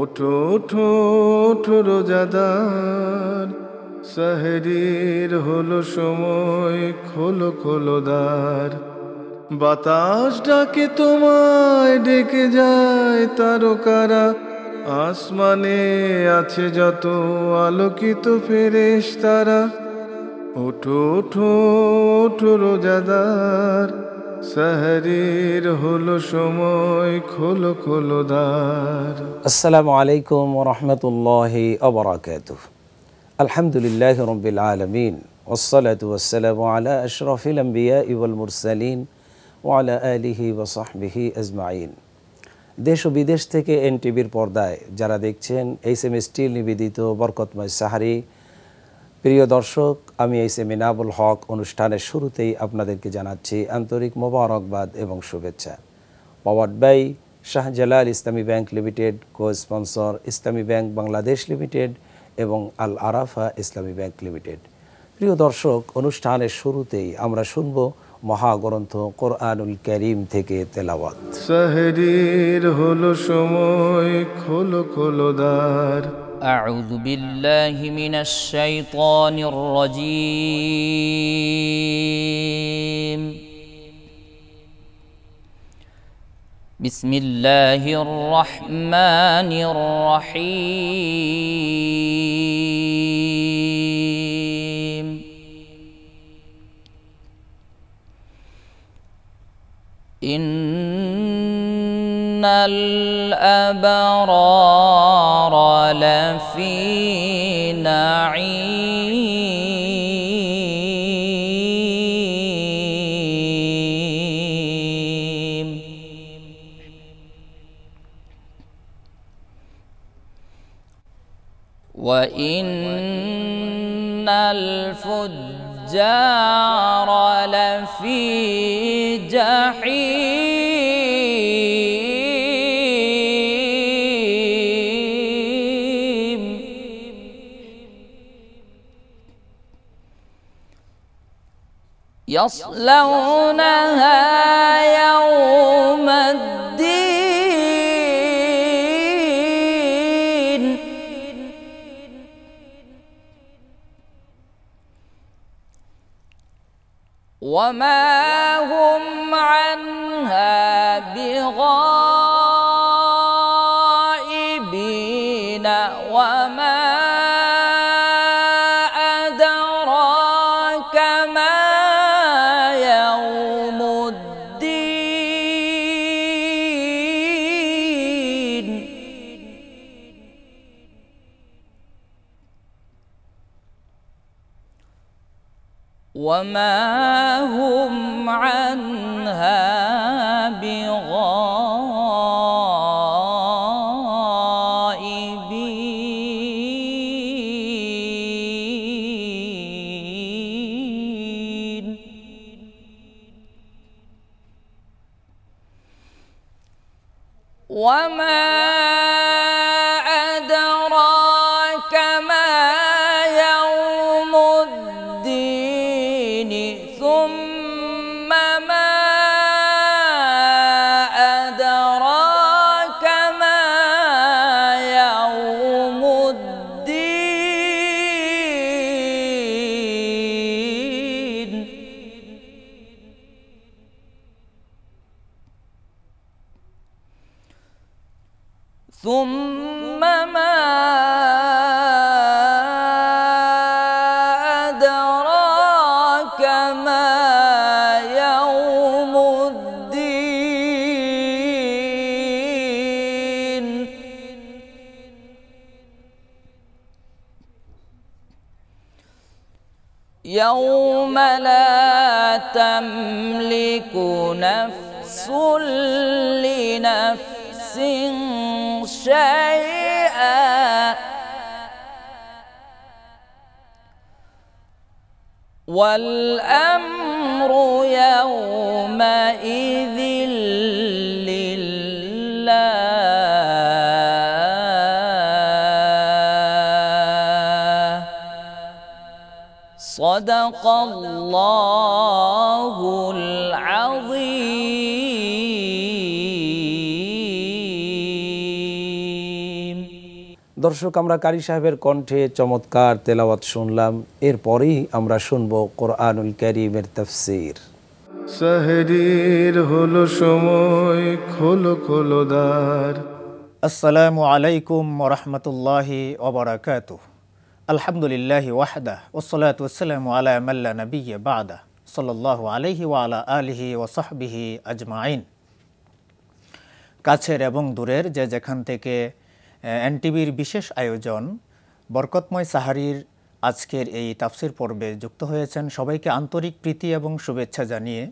ওঠো ওঠো ওঠো রোজাদার শহরীর হলো সময় খোলো খোলো দ্বার বাতাস ডাকে তোমায় ডেকে যায় তারকারা আসমানে আছে যত আলোকিত ফেরেশ তারা ওঠো ওঠো ওঠো রোজাদার সাহরির হলো সময় খোলো খোলো দ্বার আসসালামু আলাইকুম রহমতুল্লাহি অবরাকাত আলহামদুলিল্লাহ রবিল আলমিন والصلاة والسلام على أشرف الأنبياء والمرسلين وعلى آله وصحبه أجمعين দেশ ও বিদেশ থেকে এনটিভির পর্দায় যারা দেখছেন এইচ এম স্টিল নিবেদিত বরকতময় সাহারি প্রিয় দর্শক আমি এই সেমিনাবুল হক অনুষ্ঠানের শুরুতেই আপনাদেরকে জানাচ্ছি আন্তরিক মোবারকবাদ এবং শুভেচ্ছা powered by Shahjalal Islami Bank Limited co sponsor Islami Bank Bangladesh Limited এবং আল আরাফা ইসলামী ব্যাংক লিমিটেড প্রিয় দর্শক অনুষ্ঠানের শুরুতেই আমরা শুনব মহাগ্রন্থ কোরআনুল করিম থেকে তেলাওয়াত হলো সময় খোলো খোলো দ্বার أعوذ بالله من الشيطان الرجيم بسم الله الرحمن الرحيم إن الأبرار قال في نعيم وإن الفجار لفي جحيم يصلونها يوم الدين وما هم عنها بغار ثم ما أدراك ما يوم الدين يوم لا تملك نفس والأمر يومئذ لله صدق الله العظيم দর্শক আমরা কারি সাহেবের কণ্ঠে চমৎকার তেলাওয়াত শুনলাম এরপরেই আমরা শুনব কোরআনুল ক্যারিমের তফসির সাহরির হলো সময় খোলো খোলো দ্বার আসসালামু আলাইকুম রহমতুল্লাহি ওবরাকাত আলহামদুলিল্লাহি ওয়াহদা ওসলাত ওসালাম আলা মাল্লা নবী বাদা সাল্লাহ আলহি ওয়ালা আলহি ও সাহবিহি আজমাইন কাছের এবং দূরের যে যেখান থেকে এনটিভির বিশেষ আয়োজন বরকতময় সাহারির আজকের এই তাফসির পর্বে যুক্ত হয়েছেন সবাইকে আন্তরিক প্রীতি এবং শুভেচ্ছা জানিয়ে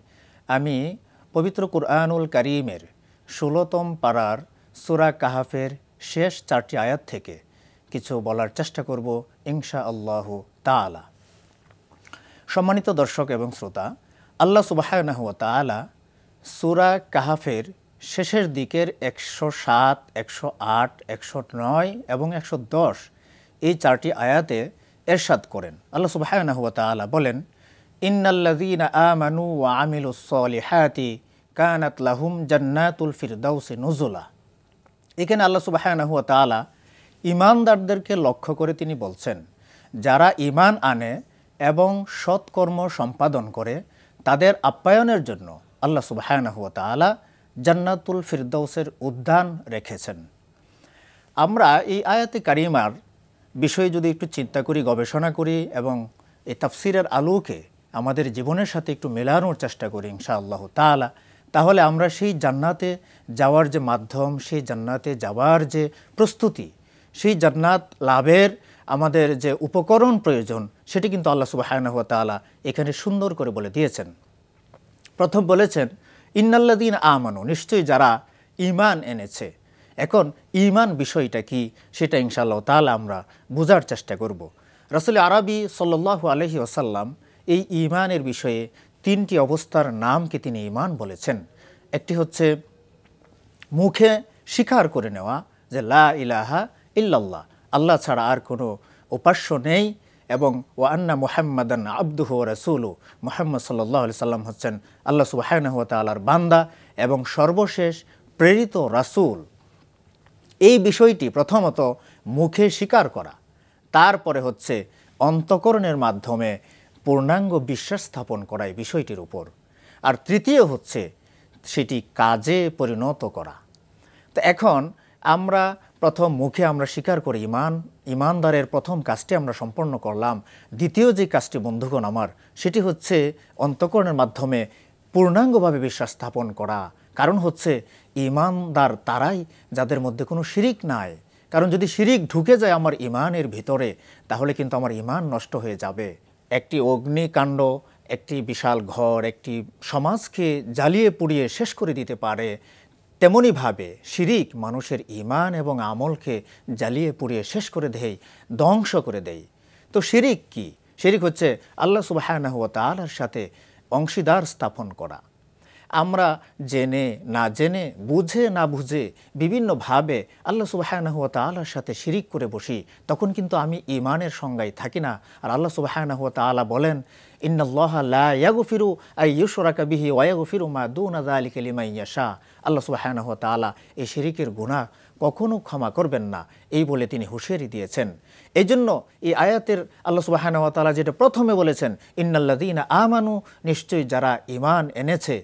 আমি পবিত্র কুরআনুল করিমের ষোলতম পাড়ার সুরা কাহাফের শেষ চারটি আয়াত থেকে কিছু বলার চেষ্টা করব ইনশা আল্লাহ তালা সম্মানিত দর্শক এবং শ্রোতা আল্লাহ সুবাহ তালা সুরা কাহাফের শেষের দিকের একশো সাত একশো আট একশো নয় এবং একশো দশ এই চারটি আয়াতে এরশাদ করেন আল্লাহ সুবাহানহতালা বলেন ইন্নাল্লাদিন আমানু ওয়া আমিলু সলিহাতি কানাত লাহুম জান্নাতুল ফিরদাউসি নজুলা এখানে আল্লাহ সুবাহানহতালা ইমানদারদেরকে লক্ষ্য করে তিনি বলছেন যারা ইমান আনে এবং সৎকর্ম সম্পাদন করে তাদের আপ্যায়নের জন্য আল্লাহ সুবাহানহতালা জান্নাতুল ফিরদৌসের উদ্যান রেখেছেন আমরা এই আয়াতে কারিমার বিষয়ে যদি একটু চিন্তা করি গবেষণা করি এবং এই তাফসিরের আলোকে আমাদের জীবনের সাথে একটু মেলানোর চেষ্টা করি ইনশাআল্লাহ তালা তাহলে আমরা সেই জান্নাতে যাওয়ার যে মাধ্যম সেই জান্নাতে যাওয়ার যে প্রস্তুতি সেই জান্নাত লাভের আমাদের যে উপকরণ প্রয়োজন সেটি কিন্তু আল্লাহ সুবাহ এখানে সুন্দর করে বলে দিয়েছেন প্রথম বলেছেন ইন্নাল্লাদিন আমানু নিশ্চয়ই যারা ইমান এনেছে এখন ইমান বিষয়টা কি সেটা ইনশাল্লাহ তাহলে আমরা বোঝার চেষ্টা করব রসুল আরবি সাল্লু আলহি ওসাল্লাম এই ইমানের বিষয়ে তিনটি অবস্থার নামকে তিনি ইমান বলেছেন একটি হচ্ছে মুখে স্বীকার করে নেওয়া যে লা ইলাহা ইল্লাল্লাহ আল্লাহ ছাড়া আর কোনো উপাস্য নেই এবং ওয়ান্না মুহাম্মাদান আব্দুহ রাসুলু মোহাম্মদ সাল্লাহ সাল্লাম হচ্ছেন আল্লাহ সুবাহানহ তালার বান্দা এবং সর্বশেষ প্রেরিত রাসুল এই বিষয়টি প্রথমত মুখে স্বীকার করা তারপরে হচ্ছে অন্তকরণের মাধ্যমে পূর্ণাঙ্গ বিশ্বাস স্থাপন করা এই বিষয়টির উপর আর তৃতীয় হচ্ছে সেটি কাজে পরিণত করা তো এখন আমরা প্রথম মুখে আমরা স্বীকার করি ইমান ইমানদারের প্রথম কাজটি আমরা সম্পন্ন করলাম দ্বিতীয় যে কাজটি বন্ধুগণ আমার সেটি হচ্ছে অন্তকরণের মাধ্যমে পূর্ণাঙ্গভাবে বিশ্বাস স্থাপন করা কারণ হচ্ছে ইমানদার তারাই যাদের মধ্যে কোনো শিরিক নাই কারণ যদি শিরিক ঢুকে যায় আমার ইমানের ভিতরে তাহলে কিন্তু আমার ইমান নষ্ট হয়ে যাবে একটি অগ্নিকাণ্ড একটি বিশাল ঘর একটি সমাজকে জ্বালিয়ে পুড়িয়ে শেষ করে দিতে পারে তেমনইভাবে শিরিক মানুষের ইমান এবং আমলকে জ্বালিয়ে পুড়িয়ে শেষ করে দেয় ধ্বংস করে দেয় তো শিরিক কি শিরিক হচ্ছে আল্লাহ সুবাহানাহ তালার সাথে অংশীদার স্থাপন করা আমরা জেনে না জেনে বুঝে না বুঝে বিভিন্নভাবে আল্লাহ সুবাহানাহ তালার সাথে শিরিক করে বসি তখন কিন্তু আমি ইমানের সংজ্ঞায় থাকি না আর আল্লাহ সুবাহানাহ তালা বলেন মা এই শিরিকের গুণা কখনো ক্ষমা করবেন না এই বলে তিনি হুঁশিয়ারি দিয়েছেন এই জন্য এই আয়াতের আল্লাহ সুবাহানহ তালা যেটা প্রথমে বলেছেন ইন্নাল্লাদিন আমানু নিশ্চয়ই যারা ইমান এনেছে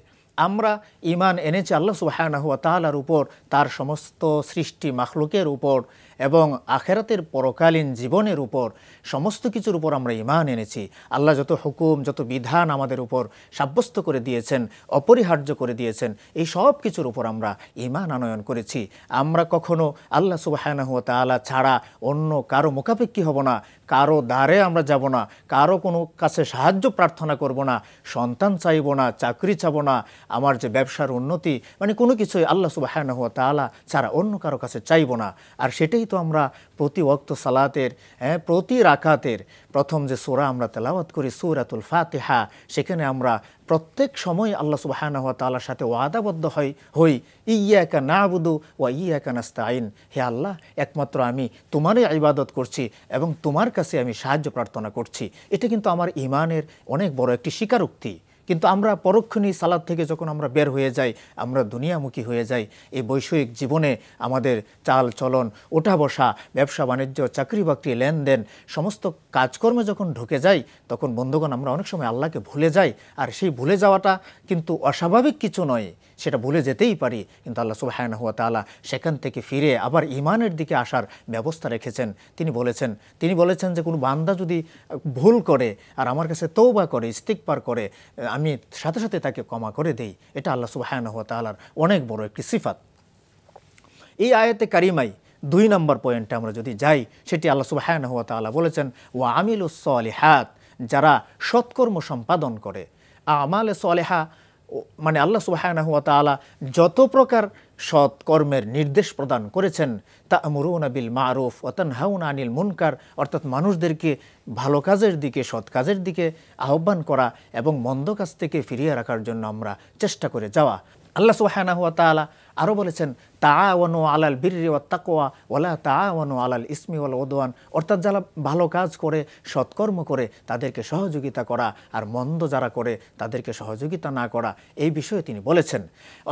আমরা ইমান এনেছি আল্লাহ সুবাহানহ তালার উপর তার সমস্ত সৃষ্টি মাখলুকের উপর এবং আখেরাতের পরকালীন জীবনের উপর সমস্ত কিছুর উপর আমরা ইমান এনেছি আল্লাহ যত হুকুম যত বিধান আমাদের উপর সাব্যস্ত করে দিয়েছেন অপরিহার্য করে দিয়েছেন এই সব কিছুর উপর আমরা ইমান আনয়ন করেছি আমরা কখনো আল্লাহ সুবাহ তালা ছাড়া অন্য কারো মোকাপেক্ষি হব না কারো দ্বারে আমরা যাব না কারো কোনো কাছে সাহায্য প্রার্থনা করব না সন্তান চাইব না চাকরি চাব না আমার যে ব্যবসার উন্নতি মানে কোনো কিছুই আল্লাহ সুবাহ তালা ছাড়া অন্য কারো কাছে চাইব না আর সেটাই তো আমরা প্রতি ওক্ত সালাতের হ্যাঁ প্রতি রাকাতের প্রথম যে সোরা আমরা তেলাওয়াত করি সৌরাতুল ফাতেহা সেখানে আমরা প্রত্যেক সময় আল্লাহ সুবাহানা তালার সাথে ওয়াদাবদ্ধ হয় হই ইয়াকা না আবুদু ওয়া ইয়াকা নাস্তা আইন হে আল্লাহ একমাত্র আমি তোমারই ইবাদত করছি এবং তোমার কাছে আমি সাহায্য প্রার্থনা করছি এটা কিন্তু আমার ইমানের অনেক বড় একটি স্বীকারোক্তি কিন্তু আমরা পরক্ষণেই সালাদ থেকে যখন আমরা বের হয়ে যাই আমরা দুনিয়ামুখী হয়ে যাই এই বৈষয়িক জীবনে আমাদের চাল চলন ওঠা বসা ব্যবসা বাণিজ্য চাকরি বাকরি লেনদেন সমস্ত কাজকর্মে যখন ঢুকে যাই তখন বন্ধুগণ আমরা অনেক সময় আল্লাহকে ভুলে যাই আর সেই ভুলে যাওয়াটা কিন্তু অস্বাভাবিক কিছু নয় সেটা ভুলে যেতেই পারি কিন্তু আল্লাহ সুবাহান হুয়া তালা সেখান থেকে ফিরে আবার ইমানের দিকে আসার ব্যবস্থা রেখেছেন তিনি বলেছেন তিনি বলেছেন যে কোনো বান্দা যদি ভুল করে আর আমার কাছে তৌবা করে ইস্তিকপার করে আমি সাথে সাথে তাকে ক্ষমা করে দেই এটা আল্লাহ সুবাহান হুয়া তালার অনেক বড় একটি সিফাত এই আয়াতে কারিমাই দুই নম্বর পয়েন্টে আমরা যদি যাই সেটি আল্লাহ সুবাহান হুয়া তালা বলেছেন ও আমিল উসলিহাত যারা সৎকর্ম সম্পাদন করে আমাল সলেহা মানে আল্লাহ সুবাহান হুয়া তালা যত প্রকার সৎকর্মের নির্দেশ প্রদান করেছেন তা আমরুন আবিল মারুফ অতন হাউন আনিল মুনকার অর্থাৎ মানুষদেরকে ভালো কাজের দিকে সৎ কাজের দিকে আহ্বান করা এবং মন্দ কাজ থেকে ফিরিয়ে রাখার জন্য আমরা চেষ্টা করে যাওয়া আল্লাহ সুবাহানা হুয়া তালা আরও বলেছেন তাওয়ানু আলাল বীর ও তাকোয়া ওলা তাওয়ানু আলাল ইসমি ওল ওদোয়ান অর্থাৎ যারা ভালো কাজ করে সৎকর্ম করে তাদেরকে সহযোগিতা করা আর মন্দ যারা করে তাদেরকে সহযোগিতা না করা এই বিষয়ে তিনি বলেছেন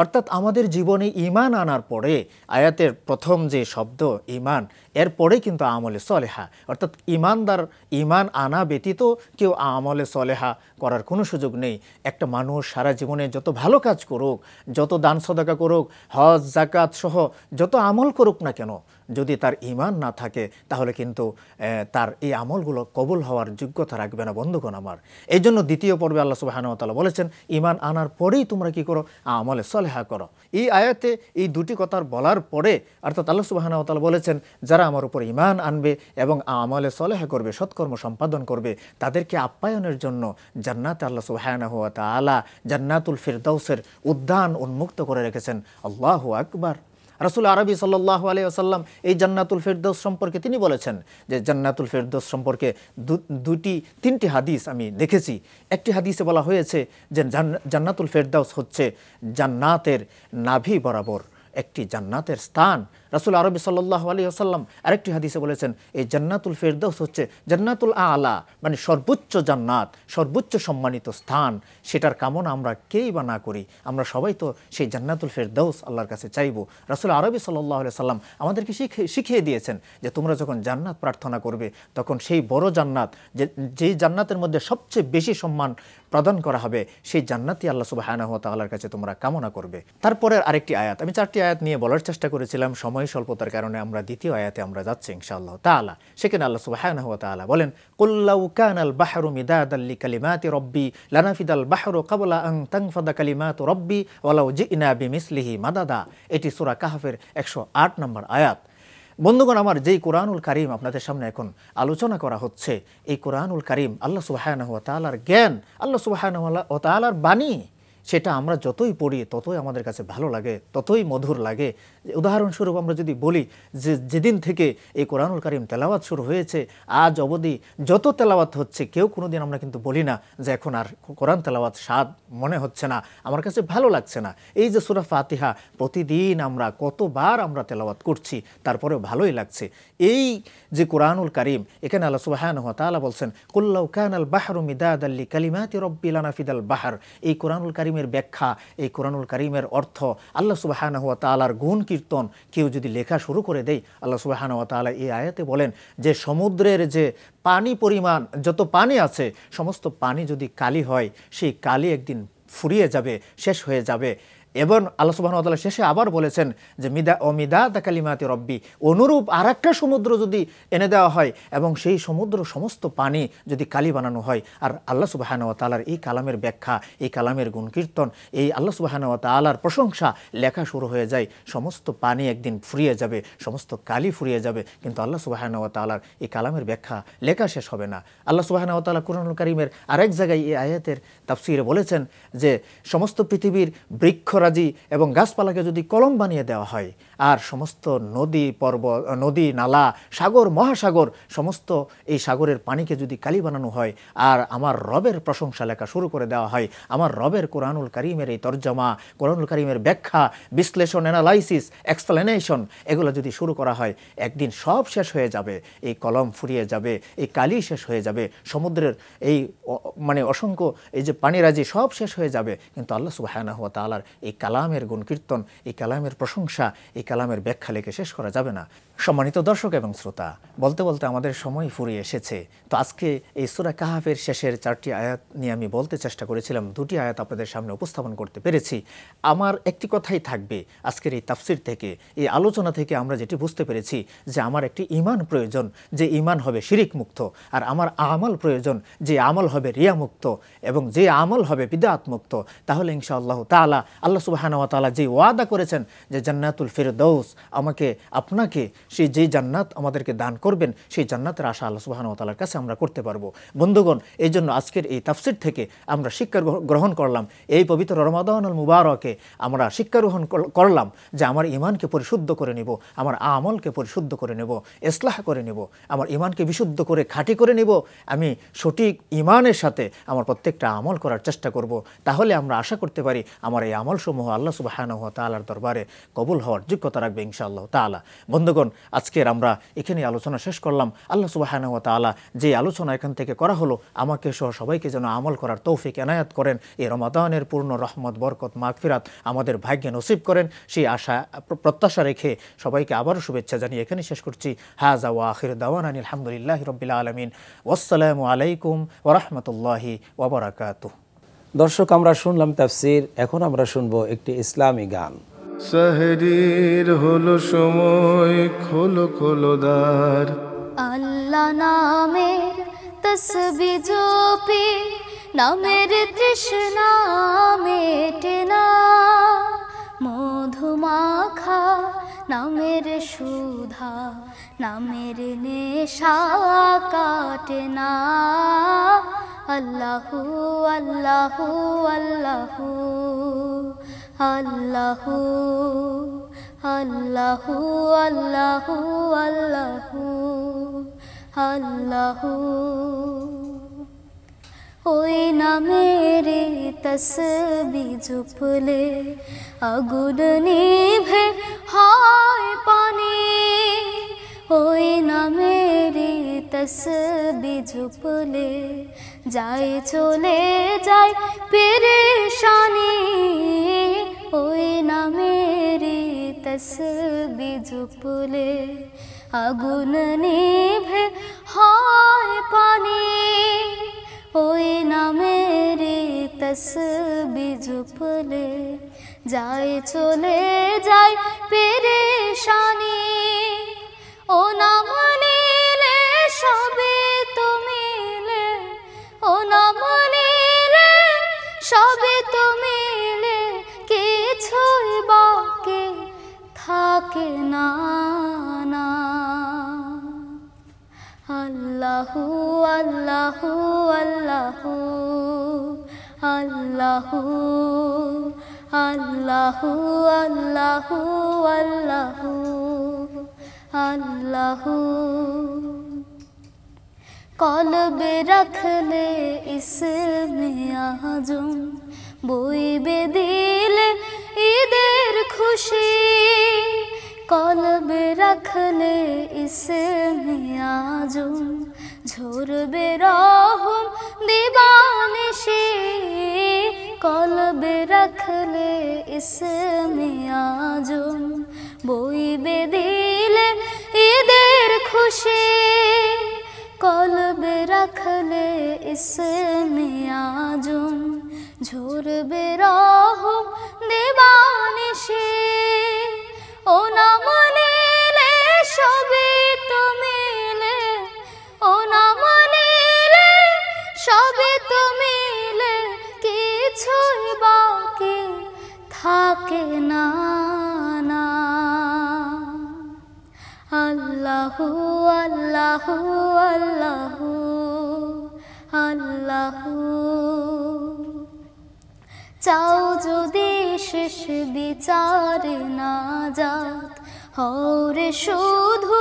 অর্থাৎ আমাদের জীবনে ইমান আনার পরে আয়াতের প্রথম যে শব্দ ইমান এরপরে কিন্তু আমলে সলেহা অর্থাৎ ইমানদার ইমান আনা ব্যতীত কেউ আমলে সলেহা করার কোনো সুযোগ নেই একটা মানুষ সারা জীবনে যত ভালো কাজ করুক যত দান সদাকা করুক হজ জাকাত সহ যত আমল করুক না কেন যদি তার ইমান না থাকে তাহলে কিন্তু তার এই আমলগুলো কবুল হওয়ার যোগ্যতা রাখবে না বন্ধুগণ আমার এই জন্য দ্বিতীয় পর্বে আল্লাহ সুবাহানতালা বলেছেন ইমান আনার পরেই তোমরা কি করো আমলে সলেহা করো এই আয়াতে এই দুটি কথার বলার পরে অর্থাৎ আল্লাহ সুবাহানতালা বলেছেন যারা আমার উপর ইমান আনবে এবং আমলে সলেহা করবে সৎকর্ম সম্পাদন করবে তাদেরকে আপ্যায়নের জন্য জান্নাত আল্লাহ সুবাহানা হুয়া তালা জান্নাতুল ফিরদাউসের উদ্যান উন্মুক্ত করে রেখেছেন আল্লাহ আকবার রাসুল আরবি সাল্লাহ আলি আসাল্লাম এই জান্নাতুল ফেরদৌস সম্পর্কে তিনি বলেছেন যে জান্নাতুল ফেরদৌস সম্পর্কে দুটি তিনটি হাদিস আমি দেখেছি একটি হাদিসে বলা হয়েছে যে জান্নাতুল ফেরদাউস হচ্ছে জান্নাতের নাভি বরাবর একটি জান্নাতের স্থান রাসুল আরবি সাল্লাহ আলী আসাল্লাম আরেকটি হাদিসে বলেছেন এই জান্নাতুল ফেরদৌস হচ্ছে জান্নাতুল আলা মানে সর্বোচ্চ জান্নাত সর্বোচ্চ সম্মানিত স্থান সেটার কামনা আমরা কেই বা না করি আমরা সবাই তো সেই জান্নাতুল ফেরদৌস আল্লাহর কাছে চাইব রাসুল আরবি সাল্লাহ আলি সাল্লাম আমাদেরকে শিখে শিখিয়ে দিয়েছেন যে তোমরা যখন জান্নাত প্রার্থনা করবে তখন সেই বড় জান্নাত যে যেই জান্নাতের মধ্যে সবচেয়ে বেশি সম্মান প্রদান করা হবে সেই জান্নাতি আল্লাহ সুবাহানাহ তাল্লার কাছে তোমরা কামনা করবে তারপরের আরেকটি আয়াত আমি চারটি আয়াত নিয়ে বলার চেষ্টা করেছিলাম সময় স্বল্পতার কারণে আমরা দ্বিতীয় আয়াতে আমরা যাচ্ছি ইনশাআল্লাহ তালা সেখানে আল্লাহ সুবাহানাহ তালা বলেন কুল্লাউ কান আল বাহরু মিদাদ আল্লি কালিমাতি রব্বি লানাফিদ আল বাহরু কাবলা আং তাংফাদা কালিমাত রব্বি ওলাউ জি ইনাবি মিসলিহি মাদাদা এটি সুরা কাহাফের একশো আট নম্বর আয়াত বন্ধুগণ আমার যেই কোরআনুল করিম আপনাদের সামনে এখন আলোচনা করা হচ্ছে এই কোরআনুল করিম আল্লাহ সুবাহান জ্ঞান আল্লাহ সুবাহান তালার বাণী সেটা আমরা যতই পড়ি ততই আমাদের কাছে ভালো লাগে ততই মধুর লাগে উদাহরণস্বরূপ আমরা যদি বলি যে যেদিন থেকে এই কোরআনুল কারিম তেলাওয়াত শুরু হয়েছে আজ অবধি যত তেলাওয়াত হচ্ছে কেউ কোনো দিন আমরা কিন্তু বলি না যে এখন আর কোরআন তেলাওয়াত স্বাদ মনে হচ্ছে না আমার কাছে ভালো লাগছে না এই যে সুরা ফাতিহা প্রতিদিন আমরা কতবার আমরা তেলাওয়াত করছি তারপরেও ভালোই লাগছে এই যে কোরআনুল কারিম এখানে আল্লাহ সুবাহান তালা বলছেন কুল্লাউ কান আল বাহারু মিদাদ আল্লি কালিমাতি আনাফিদ আল বাহার এই কোরআনুল কারিমের ব্যাখ্যা এই কোরআনুল করিমের অর্থ আল্লাহ সুবাহান হওয়া তালার গুণ কীর্তন কেউ যদি লেখা শুরু করে দেয় আল্লাহ সুবাহান হওয়া তালা এই আয়াতে বলেন যে সমুদ্রের যে পানি পরিমাণ যত পানি আছে সমস্ত পানি যদি কালি হয় সেই কালি একদিন ফুরিয়ে যাবে শেষ হয়ে যাবে এবং আল্লাহ সুবাহতাল্লাহ শেষে আবার বলেছেন যে মিদা অমিদা দা কালিমাতে রব্বি অনুরূপ আর একটা সমুদ্র যদি এনে দেওয়া হয় এবং সেই সমুদ্র সমস্ত পানি যদি কালি বানানো হয় আর আল্লাহ সুবাহানওয়া তালার এই কালামের ব্যাখ্যা এই কালামের গুণকীর্তন এই আল্লাহ সুবাহানওয়া তালার প্রশংসা লেখা শুরু হয়ে যায় সমস্ত পানি একদিন ফুরিয়ে যাবে সমস্ত কালি ফুরিয়ে যাবে কিন্তু আল্লাহ ও তালার এই কালামের ব্যাখ্যা লেখা শেষ হবে না আল্লাহ সুবাহানওয়া তালা কুরআনুল করিমের আরেক জায়গায় এই আয়াতের তাফসিরে বলেছেন যে সমস্ত পৃথিবীর বৃক্ষরা বনরাজি এবং গাছপালাকে যদি কলম বানিয়ে দেওয়া হয় আর সমস্ত নদী পর্বত নদী নালা সাগর মহাসাগর সমস্ত এই সাগরের পানিকে যদি কালি বানানো হয় আর আমার রবের প্রশংসা লেখা শুরু করে দেওয়া হয় আমার রবের কোরআনুল করিমের এই তর্জমা কোরআনুল করিমের ব্যাখ্যা বিশ্লেষণ অ্যানালাইসিস এক্সপ্লেনেশন এগুলো যদি শুরু করা হয় একদিন সব শেষ হয়ে যাবে এই কলম ফুরিয়ে যাবে এই কালি শেষ হয়ে যাবে সমুদ্রের এই মানে অসংখ্য এই যে পানিরাজি সব শেষ হয়ে যাবে কিন্তু আল্লাহ সুবাহ হুয়া তালার এই কালামের গুণ কীর্তন এই কালামের প্রশংসা এই কালামের ব্যাখ্যা লেখে শেষ করা যাবে না সম্মানিত দর্শক এবং শ্রোতা বলতে বলতে আমাদের সময় ফুরিয়ে এসেছে তো আজকে এই সুরা কাহাফের শেষের চারটি আয়াত নিয়ে আমি বলতে চেষ্টা করেছিলাম দুটি আয়াত আপনাদের সামনে উপস্থাপন করতে পেরেছি আমার একটি কথাই থাকবে আজকের এই তাফসির থেকে এই আলোচনা থেকে আমরা যেটি বুঝতে পেরেছি যে আমার একটি ইমান প্রয়োজন যে ইমান হবে শিরিক মুক্ত আর আমার আমল প্রয়োজন যে আমল হবে রিয়ামুক্ত এবং যে আমল হবে বিদাত মুক্ত তাহলে আল্লাহ তালা আল্লাহ সুবাহানওয়া তালা যে ওয়াদা করেছেন যে জান্নাতুল ফিরদৌস আমাকে আপনাকে সেই যে জান্নাত আমাদেরকে দান করবেন সেই জান্নাতের আশা আল্লাহ তালার কাছে আমরা করতে পারবো বন্ধুগণ এই জন্য আজকের এই তাফসির থেকে আমরা শিক্ষা গ্রহণ করলাম এই পবিত্র রমাদান আল মুবারকে আমরা শিক্ষা গ্রহণ করলাম যে আমার ইমানকে পরিশুদ্ধ করে নেব আমার আমলকে পরিশুদ্ধ করে নেব ইসলাহ করে নেব আমার ইমানকে বিশুদ্ধ করে খাঁটি করে নেব আমি সঠিক ইমানের সাথে আমার প্রত্যেকটা আমল করার চেষ্টা করব তাহলে আমরা আশা করতে পারি আমার এই আমলসমূহ আল্লাহ সুবাহানহ তালার দরবারে কবুল হওয়ার যোগ্যতা রাখবে ইনশাআল্লাহ তালা বন্ধুগণ আজকের আমরা এখানে আলোচনা শেষ করলাম আল্লাহ সুবাহানহত আলা যে আলোচনা এখান থেকে করা হলো আমাকে সহ সবাইকে যেন আমল করার তৌফিক এনায়াত করেন এ রমাদানের পূর্ণ রহমত বরকত মাগফিরাত আমাদের ভাগ্যে নসিব করেন সেই আশা প্রত্যাশা রেখে সবাইকে আবারও শুভেচ্ছা জানিয়ে এখানে শেষ করছি হাজা ওয়া আখির দাওয়ান আলহামদুলিল্লাহ রবিল আলমিন ওসালামু আলাইকুম রহমতুল্লাহি ওবরাকাতু দর্শক আমরা শুনলাম তাফসির এখন আমরা শুনবো একটি ইসলামী গান সাহেরির হলো সময় খোলো খোলো দ্বার আল্লাহ নামের তসবি জপি নামের তৃষ্ণা মেটে না মধুমাখা নামের সুধা নামের নেশা কাটে না আল্লাহু আল্লাহু আল্লাহু আল্লাহ আল্লাহ আল্লাহ আল্লাহ আল্লাহ ওই নামের তসবি ঝুপলে আগুন নিভে হয় পানি ওই নামের তসবি ঝুপলে যায় চলে যায় পেরেশানি ওই নামের তস বিজুপুলে আগুন নিভে হয় পানি ওই নামের তস বিজুপুলে ঝুপলে যায় চলে যায় পেরেশানি ও নাম নিলে সবে তুমি ও না না না আল্লাহু আল্লাহু আল্লাহু আল্লাহু আল্লাহু আল্লাহু আল্লাহু আল্লাহু কলবে রাখলে ইসমে আজম বইবে দিলে ঈদের খুশি কলব রাখলে ইসে আজু ঝরবে রহম দিবানিশি কলব রাখলে ইসে আজু বইবে দিলে ঈদের খুশি কলব রাখলে ইসে আজু ঝরবে রহম দিবানিশি ও না মনিলে সবে মিলে বাকি থাকে না আল্লাহু আল্লাহু আল্লাহু আল্লাহু চাও যদি শেষ বিচার না যাত হরে শুধু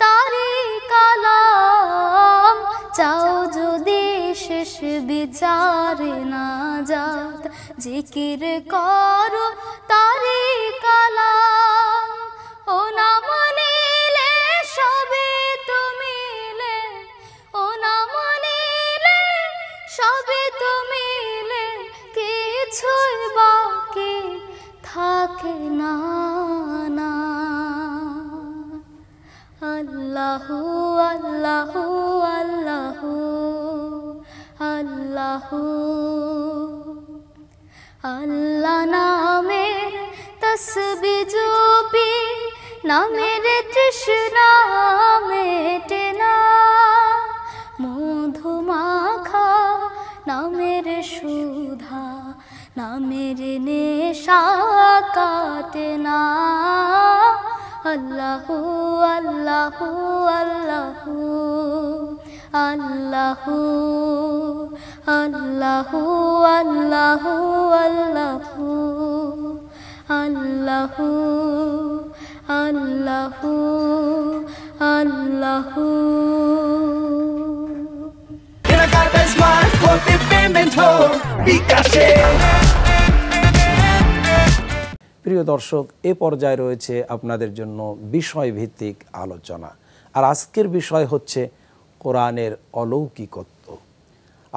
তারি কালাম চাও যদি শেষ বিচার না যাত জিকির করো তারি কালাম ও না মানিলে সবে কিছুই বাকি থাকে না আল্লাহ আল্লাহ আল্লাহ আল্লাহ আল্লাহ নামের তসবি জপি নামের তৃষ্ণা মেটে না ঘামের নেশা কাটে না আল্লাহু আল্লাহু আল্লাহু আল্লাহু আল্লাহু আল্লাহু আল্লাহু আল্লাহু আল্লাহু আল্লাহু এরা কাটায় স্মার্ট করতে পেমেন্ট বিকাশে প্রিয় দর্শক এ পর্যায়ে রয়েছে আপনাদের জন্য বিষয়ভিত্তিক আলোচনা আর আজকের বিষয় হচ্ছে কোরআনের অলৌকিকত্ব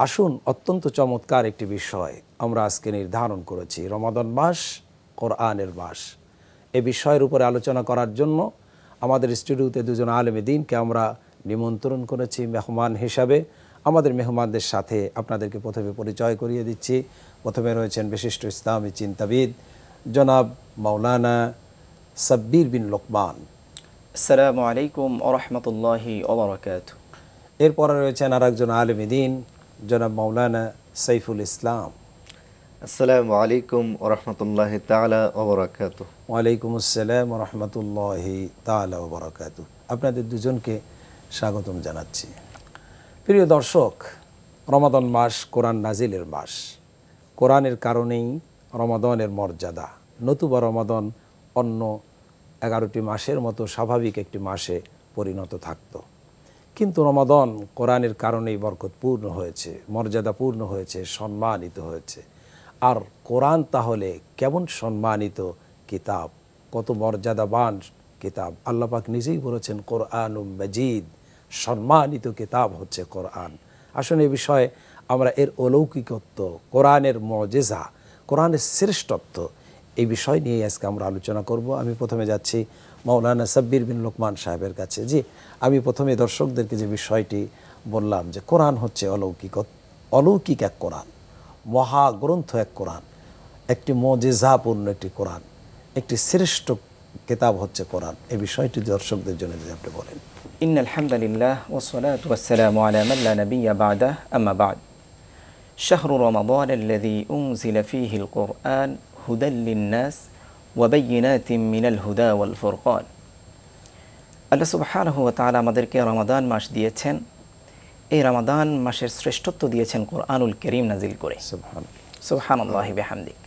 আসুন অত্যন্ত চমৎকার একটি বিষয় আমরা আজকে নির্ধারণ করেছি রমাদন মাস কোরআনের মাস এ বিষয়ের উপরে আলোচনা করার জন্য আমাদের স্টুডিওতে দুজন আলমে দিনকে আমরা নিমন্ত্রণ করেছি মেহমান হিসাবে আমাদের মেহমানদের সাথে আপনাদেরকে প্রথমে পরিচয় করিয়ে দিচ্ছি প্রথমে রয়েছেন বিশিষ্ট ইসলামী চিন্তাবিদ জনাব মাওলানা সাব্বির বিন লোকমান আসসালামু আলাইকুম আরহামতুল্লাহি এরপরে রয়েছেন আর একজন আলমিদিন জনাব মাওলানা সাইফুল ইসলাম আসসালামু আলাইকুম ওরহমতুল্লাহ তালা ওবরাকাত ওয়ালাইকুম আসসালাম রহমতুল্লাহ তালা ওবরাকাত আপনাদের দুজনকে স্বাগতম জানাচ্ছি প্রিয় দর্শক রমাদন মাস কোরআন নাজিলের মাস কোরআনের কারণেই রমাদনের মর্যাদা নতুবা রমাদন অন্য এগারোটি মাসের মতো স্বাভাবিক একটি মাসে পরিণত থাকত কিন্তু রমাদন কোরআনের কারণেই বরকত পূর্ণ হয়েছে মর্যাদা পূর্ণ হয়েছে সম্মানিত হয়েছে আর কোরআন তাহলে কেমন সম্মানিত কিতাব কত মর্যাদাবান কিতাব আল্লাপাক নিজেই বলেছেন কোরআন মজিদ সম্মানিত কিতাব হচ্ছে কোরআন আসলে এ বিষয়ে আমরা এর অলৌকিকত্ব কোরআনের মজেজা কোরআনের শ্রেষ্ঠত্ব এই বিষয় নিয়ে আজকে আমরা আলোচনা করব আমি প্রথমে যাচ্ছি মৌলানা সাব্বির বিন লোকমান সাহেবের কাছে জি আমি প্রথমে দর্শকদেরকে যে বিষয়টি বললাম যে কোরআন হচ্ছে অলৌকিক অলৌকিক এক কোরআন মহাগ্রন্থ এক কোরআন একটি মজেজাপূর্ণ একটি কোরআন একটি শ্রেষ্ঠ কেতাব হচ্ছে কোরআন এই বিষয়টি দর্শকদের জন্য যদি আপনি বলেন ইন আলহামদুলিল্লাহ ওসলাত ওসালাম আলাম আল্লাহ নবী আবাদা আম্মা شهر رمضان الذي أنزل فيه القرآن هدى للناس وبينات من الهدى والفرقان الله سبحانه وتعالى مدرك رمضان ماش ديتن اي رمضان ماش سرشتت ديتن قرآن الكريم نزل كري سبحان, سبحان الله بحمدك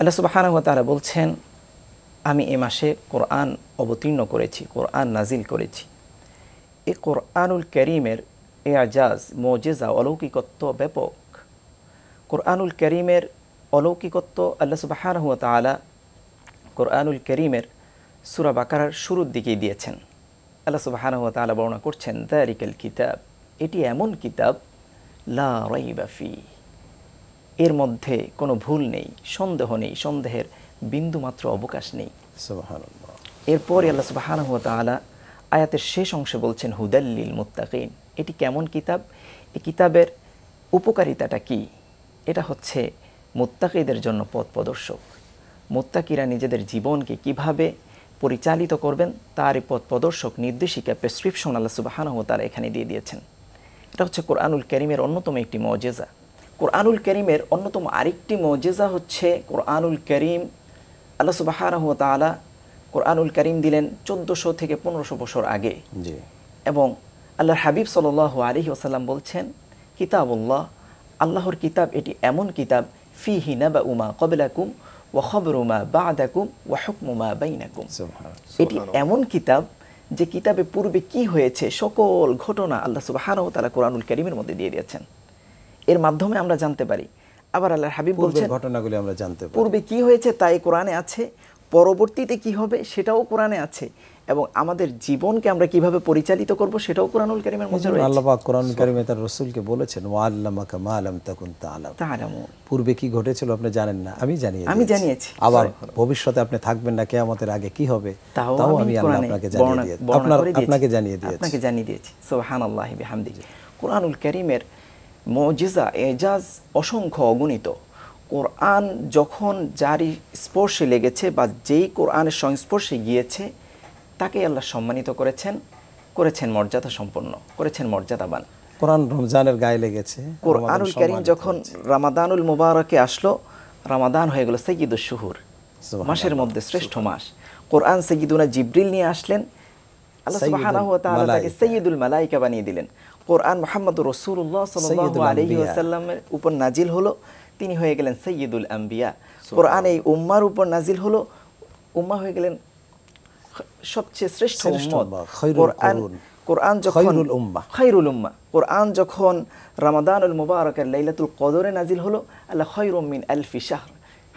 الله سبحانه وتعالى بلتن আমি এ মাসে কোরআন অবতীর্ণ করেছি কোরআন নাজিল করেছি এ কোরআনুল করিমের এ আজাজ মজেজা অলৌকিকত্ব ব্যাপক কোরআনুল করিমের অলৌকিকত্ব আল্লা সুবাহান হুয়া তালা কোরআনুল করিমের সুরা বাকার শুরুর দিকেই দিয়েছেন আল্লা সুবাহান হুয়া তালা বর্ণনা করছেন দ্যারিকেল কিতাব এটি এমন কিতাব লা রাইবাফি এর মধ্যে কোনো ভুল নেই সন্দেহ নেই সন্দেহের বিন্দুমাত্র অবকাশ নেই এরপরে আল্লাহ সুবাহান হুয়া তালা আয়াতের শেষ অংশে বলছেন হুদাল্লিল মুতাকিন এটি কেমন কিতাব এ কিতাবের উপকারিতাটা কী এটা হচ্ছে মোত্তাকিদের জন্য পথ প্রদর্শক মোত্তাকিরা নিজেদের জীবনকে কিভাবে পরিচালিত করবেন তারই পথ প্রদর্শক নির্দেশিকা প্রেসক্রিপশন আল্লাহ সুবাহানহ তারা এখানে দিয়ে দিয়েছেন এটা হচ্ছে কোরআনুল করিমের অন্যতম একটি মজেজা কোরআনুল করিমের অন্যতম আরেকটি মজেজা হচ্ছে কোরআনুল করিম আল্লাহ সুবাহানহ তালা কোরআনুল করিম দিলেন চোদ্দোশো থেকে পনেরোশো বছর আগে এবং আল্লাহর হাবিব সাল আলহি আসাল্লাম বলছেন কিতাবুল্লাহ আল্লাহর কিতাব এটি এমন কিতাব ফি হিনা বা উমা কবেলাকুম ওয়াহবরুমা বা আদাকুম ওয়াহকুমা বাইনাকুম এটি এমন কিতাব যে কিতাবে পূর্বে কি হয়েছে সকল ঘটনা আল্লাহ সুবাহানও তালা কোরআনুল করিমের মধ্যে দিয়ে দিয়েছেন এর মাধ্যমে আমরা জানতে পারি আবার আল্লাহ হাবিব বলছেন ঘটনাগুলি আমরা জানতে পূর্বে কি হয়েছে তাই কোরআনে আছে পরবর্তীতে কি হবে সেটাও কোরআনে আছে এবং আমাদের জীবনকে আমরা কিভাবে পরিচালিত করব সেটাও কোরআনুল কারিমের মধ্যে রয়েছে আল্লাহ পাক কোরআনুল কারিমে তার রাসূলকে বলেছেন ওয়া আল্লামাকা মা লাম তাকুন তাআলাম তাআলাম পূর্বে কি ঘটেছিল আপনি জানেন না আমি জানি আমি জানিয়েছি আবার ভবিষ্যতে আপনি থাকবেন না কিয়ামতের আগে কি হবে তাও আমি আল্লাহ আপনাকে জানিয়ে দিয়েছি আপনার আপনাকে জানিয়ে দিয়েছি আপনাকে জানিয়ে দিয়েছি সুবহানাল্লাহি বিহামদিহি কোরআনুল কারিমের মুজিজা এজাজ অসংখ্য অগণিত কোরআন যখন জারি স্পর্শে লেগেছে বা যেই কোরআনের সংস্পর্শে গিয়েছে তাকে আল্লাহ সম্মানিত করেছেন করেছেন মর্যাদা সম্পন্ন করেছেন মর্যাদাবান কোরআন রমজানের গায়ে লেগেছে কোরআনুল করিম যখন রামাদানুল মুবারকে আসলো রামাদান হয়ে গেল সৈয়দুল শুহুর মাসের মধ্যে শ্রেষ্ঠ মাস কোরআন সৈয়দুনা জিব্রিল নিয়ে আসলেন আল্লাহ তাকে সৈয়দুল মালাইকা বানিয়ে দিলেন কোরআন মুহাম্মদুর রাসূলুল্লাহ সাল্লাল্লাহু উপর নাজিল হলো তিনি হয়ে গেলেন সৈয়দুল আম্বিয়া কোরআন এই উম্মার উপর নাজিল হলো উম্মা হয়ে গেলেন সবচেয়ে শ্রেষ্ঠ কোরআন যখন খৈরুল উম্মা কোরআন যখন রামাদানুল মুবারকের লাইলাতুল কদরে নাজিল হলো আল্লাহ খৈরুমিন আলফি শাহর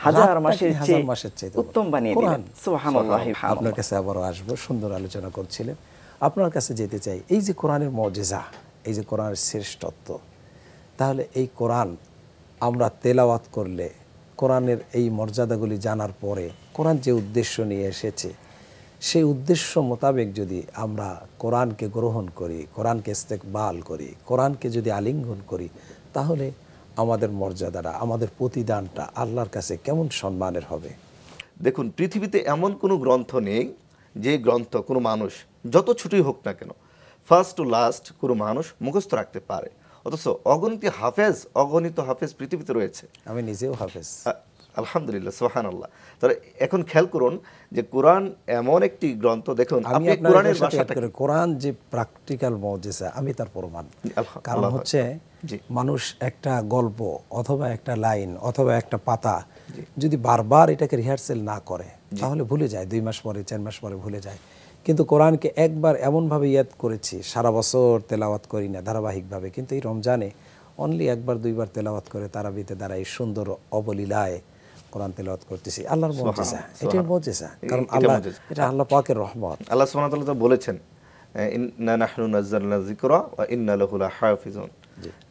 হাজার মাসের উত্তম আপনার কাছে আবারও আসবো সুন্দর আলোচনা করছিলেন আপনার কাছে যেতে চাই এই যে কোরআনের মজেজা এই যে কোরআনের শ্রেষ্ঠত্ব তাহলে এই কোরআন আমরা তেলাওয়াত করলে কোরআনের এই মর্যাদাগুলি জানার পরে কোরআন যে উদ্দেশ্য নিয়ে এসেছে সেই উদ্দেশ্য মোতাবেক যদি আমরা কোরআনকে গ্রহণ করি কোরআনকে ইস্তেকবাল করি কোরআনকে যদি আলিঙ্গন করি তাহলে আমাদের মর্যাদাটা আমাদের প্রতিদানটা আল্লাহর কাছে কেমন সম্মানের হবে দেখুন পৃথিবীতে এমন কোনো গ্রন্থ নেই যে গ্রন্থ কোনো মানুষ যত ছুটি হোক না কেন ফার্স্ট টু লাস্ট কোনো মানুষ মুখস্থ রাখতে পারে অথচ অগণিত হাফেজ অগণিত হাফেজ পৃথিবীতে রয়েছে আমি নিজেও হাফেজ আলহামদুলিল্লাহ সোহান আল্লাহ তাহলে এখন খেয়াল করুন যে কোরআন এমন একটি গ্রন্থ দেখুন আপনি কোরআনের করে কোরআন যে প্র্যাকটিক্যাল মজেসা আমি তার প্রমাণ কারণ হচ্ছে মানুষ একটা গল্প অথবা একটা লাইন অথবা একটা পাতা যদি বারবার এটাকে রিহার্সেল না করে তাহলে ভুলে যায় দুই মাস পরে চার মাস পরে ভুলে যায় কিন্তু কোরআনকে একবার এমনভাবে ইয়াদ করেছি সারা বছর তেলাওয়াত করি না ধারাবাহিকভাবে কিন্তু এই রমজানে অনলি একবার দুইবার তেলাওয়াত করে তারাবিতে দ্বারা সুন্দর অবলীলায় কোরআন তেলাওয়াত করতেছি আল্লাহর কারণ আল্লাহ এটা আল্লাহ পাকের রহমত আল্লাহ সুবহানাহু ওয়া তাআলা তো বলেছেন ইন্না নাহনু নাযালনা যিকরা ওয়া ইন্না লাহু লাহাফিজুন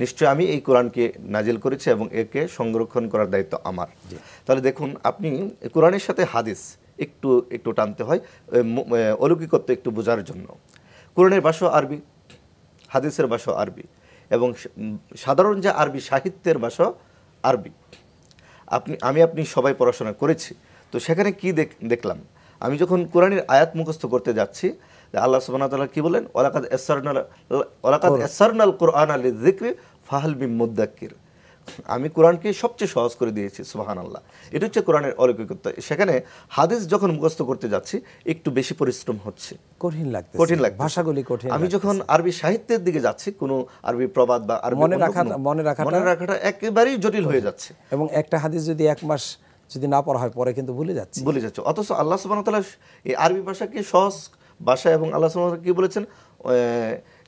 নিশ্চয় আমি এই কোরআনকে নাজিল করেছি এবং একে সংরক্ষণ করার দায়িত্ব আমার তাহলে দেখুন আপনি কোরআনের সাথে হাদিস একটু একটু টানতে হয় অলৌকিকত্ব একটু বোঝার জন্য কোরআনের ভাষা আরবি হাদিসের ভাষা আরবি এবং সাধারণ যে আরবি সাহিত্যের ভাষা আরবি আপনি আমি আপনি সবাই পড়াশোনা করেছি তো সেখানে কি দেখলাম আমি যখন কোরআনের আয়াত মুখস্থ করতে যাচ্ছি আল্লাহ সুবাহ কি কী বলেন ওলাকাত এসারনাল ওলাকাত এসারনাল কোরআন আলী জিক্রি ফাহাল বিম মুদাক্কির আমি কোরআনকে সবচেয়ে সহজ করে দিয়েছি সুবাহান আল্লাহ এটা হচ্ছে কোরআনের অলৌকিকত্ব সেখানে হাদিস যখন মুখস্থ করতে যাচ্ছি একটু বেশি পরিশ্রম হচ্ছে কঠিন লাগছে কঠিন লাগছে ভাষাগুলি কঠিন আমি যখন আরবি সাহিত্যের দিকে যাচ্ছি কোন আরবি প্রবাদ বা আরবি মনে রাখা মনে রাখা মনে রাখাটা একেবারেই জটিল হয়ে যাচ্ছে এবং একটা হাদিস যদি এক মাস যদি না পড়া হয় পরে কিন্তু ভুলে যাচ্ছে ভুলে যাচ্ছে অথচ আল্লাহ সুবাহ তালা এই আরবি ভাষাকে সহজ ভাষা এবং আল্লাহ সুবাহ কি বলেছেন